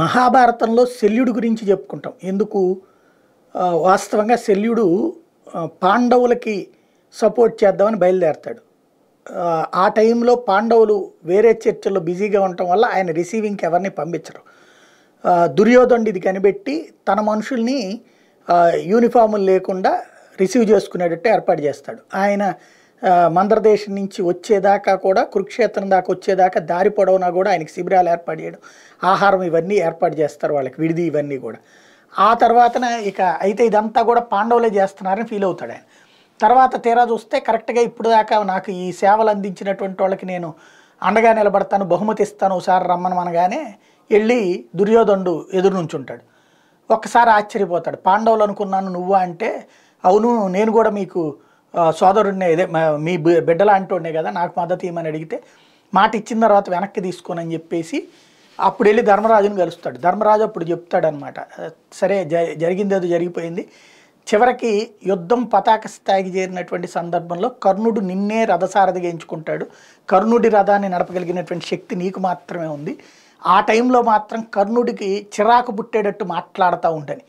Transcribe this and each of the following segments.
మహాభారతంలో శల్యుడు గురించి చెప్పుకుంటాం ఎందుకు వాస్తవంగా శల్యుడు పాండవులకి సపోర్ట్ చేద్దామని బయలుదేరతాడు ఆ టైంలో పాండవులు వేరే చర్చల్లో బిజీగా ఉండటం వల్ల ఆయన రిసీవింగ్కి ఎవరిని పంపించరు దుర్యోధనుడు ఇది కనిపెట్టి తన మనుషుల్ని యూనిఫాములు లేకుండా రిసీవ్ చేసుకునేటట్టు ఏర్పాటు చేస్తాడు ఆయన మందరదేశం నుంచి వచ్చేదాకా కూడా కురుక్షేత్రం దాకా వచ్చేదాకా దారి పొడవునా కూడా ఆయనకి శిబిరాలు ఏర్పాటు చేయడం ఆహారం ఇవన్నీ ఏర్పాటు చేస్తారు వాళ్ళకి విడిది ఇవన్నీ కూడా ఆ తర్వాతన ఇక అయితే ఇదంతా కూడా పాండవులే చేస్తున్నారని ఫీల్ అవుతాడు ఆయన తర్వాత తీరా చూస్తే కరెక్ట్గా ఇప్పుడు దాకా నాకు ఈ సేవలు అందించినటువంటి వాళ్ళకి నేను అండగా నిలబడతాను బహుమతి ఇస్తాను ఒకసారి రమ్మని అనగానే వెళ్ళి దుర్యోధనుడు ఎదురు ఉంటాడు ఒక్కసారి ఆశ్చర్యపోతాడు పాండవులు అనుకున్నాను నువ్వు అంటే అవును నేను కూడా మీకు సోదరుడినే ఇదే మీ బిడ్డ లాంటి కదా నాకు మద్దతు ఇవ్వమని అడిగితే మాట ఇచ్చిన తర్వాత వెనక్కి తీసుకోనని చెప్పేసి అప్పుడు వెళ్ళి ధర్మరాజును కలుస్తాడు ధర్మరాజు అప్పుడు చెప్తాడనమాట సరే జ జరిగింది అది జరిగిపోయింది చివరికి యుద్ధం పతాక స్థాయికి చేరినటువంటి సందర్భంలో కర్ణుడు నిన్నే రథసారథిగా ఎంచుకుంటాడు కర్ణుడి రథాన్ని నడపగలిగినటువంటి శక్తి నీకు మాత్రమే ఉంది ఆ టైంలో మాత్రం కర్ణుడికి చిరాకు పుట్టేటట్టు మాట్లాడుతూ ఉండని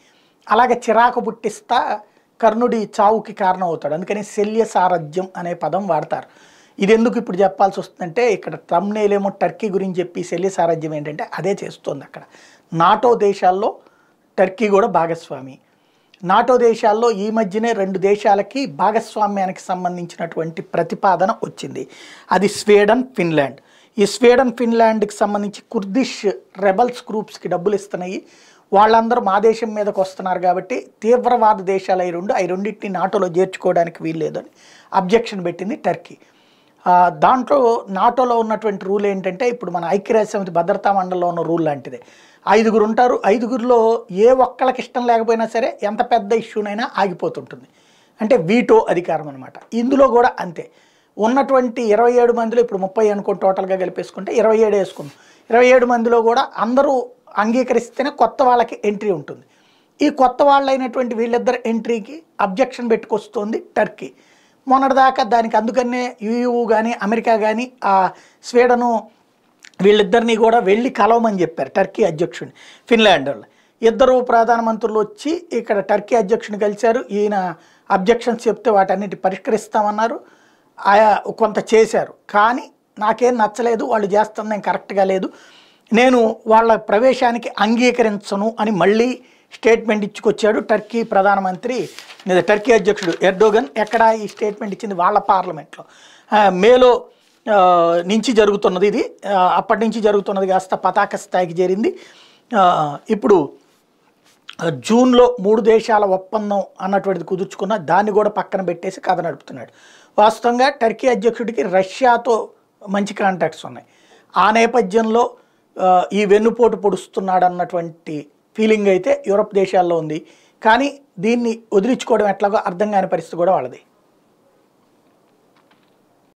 అలాగే చిరాకు పుట్టిస్తా కర్ణుడి చావుకి కారణం అవుతాడు అందుకని శల్య సారథ్యం అనే పదం వాడతారు ఇది ఎందుకు ఇప్పుడు చెప్పాల్సి వస్తుందంటే ఇక్కడ తమ్నేలేమో టర్కీ గురించి చెప్పి శల్య సారథ్యం ఏంటంటే అదే చేస్తుంది అక్కడ నాటో దేశాల్లో టర్కీ కూడా భాగస్వామి నాటో దేశాల్లో ఈ మధ్యనే రెండు దేశాలకి భాగస్వామ్యానికి సంబంధించినటువంటి ప్రతిపాదన వచ్చింది అది స్వీడన్ ఫిన్లాండ్ ఈ స్వీడన్ ఫిన్లాండ్కి సంబంధించి కుర్దిష్ రెబల్స్ గ్రూప్స్కి డబ్బులు ఇస్తున్నాయి వాళ్ళందరూ మా దేశం మీదకి వస్తున్నారు కాబట్టి తీవ్రవాద దేశాలు అవి రెండు అవి రెండింటిని నాటోలో చేర్చుకోవడానికి వీల్లేదని అబ్జెక్షన్ పెట్టింది టర్కీ దాంట్లో నాటోలో ఉన్నటువంటి రూల్ ఏంటంటే ఇప్పుడు మన ఐక్యరాజ్యసమితి భద్రతా మండలిలో ఉన్న రూల్ లాంటిది ఐదుగురు ఉంటారు ఐదుగురిలో ఏ ఒక్కళ్ళకి ఇష్టం లేకపోయినా సరే ఎంత పెద్ద ఇష్యూనైనా ఆగిపోతుంటుంది అంటే వీటో అధికారం అనమాట ఇందులో కూడా అంతే ఉన్నటువంటి ఇరవై ఏడు మందిలో ఇప్పుడు ముప్పై అనుకో టోటల్గా కలిపేసుకుంటే ఇరవై ఏడు వేసుకున్నాం ఇరవై ఏడు మందిలో కూడా అందరూ అంగీకరిస్తేనే కొత్త వాళ్ళకి ఎంట్రీ ఉంటుంది ఈ కొత్త వాళ్ళైనటువంటి వీళ్ళిద్దరు ఎంట్రీకి అబ్జెక్షన్ పెట్టుకొస్తోంది టర్కీ మొన్నటిదాకా దానికి అందుకనే యూయూ కానీ అమెరికా కానీ ఆ స్వీడను వీళ్ళిద్దరిని కూడా వెళ్ళి కలవమని చెప్పారు టర్కీ అధ్యక్షుడిని ఫిన్లాండ్ వాళ్ళు ఇద్దరు ప్రధానమంత్రులు వచ్చి ఇక్కడ టర్కీ అధ్యక్షుని కలిశారు ఈయన అబ్జెక్షన్స్ చెప్తే వాటన్నిటి పరిష్కరిస్తామన్నారు కొంత చేశారు కానీ నాకేం నచ్చలేదు వాళ్ళు చేస్తుంది కరెక్ట్గా లేదు నేను వాళ్ళ ప్రవేశానికి అంగీకరించను అని మళ్ళీ స్టేట్మెంట్ ఇచ్చుకొచ్చాడు టర్కీ ప్రధానమంత్రి టర్కీ అధ్యక్షుడు ఎర్డోగన్ ఎక్కడ ఈ స్టేట్మెంట్ ఇచ్చింది వాళ్ళ పార్లమెంట్లో మేలో నుంచి జరుగుతున్నది ఇది అప్పటి నుంచి జరుగుతున్నది కాస్త పతాక స్థాయికి చేరింది ఇప్పుడు జూన్లో మూడు దేశాల ఒప్పందం అన్నటువంటిది కుదుర్చుకున్న దాన్ని కూడా పక్కన పెట్టేసి కథ నడుపుతున్నాడు వాస్తవంగా టర్కీ అధ్యక్షుడికి రష్యాతో మంచి కాంటాక్ట్స్ ఉన్నాయి ఆ నేపథ్యంలో ఈ వెన్నుపోటు పొడుస్తున్నాడు అన్నటువంటి ఫీలింగ్ అయితే యూరప్ దేశాల్లో ఉంది కానీ దీన్ని వదిలించుకోవడం ఎట్లాగో అర్థం కాని పరిస్థితి కూడా వాళ్ళది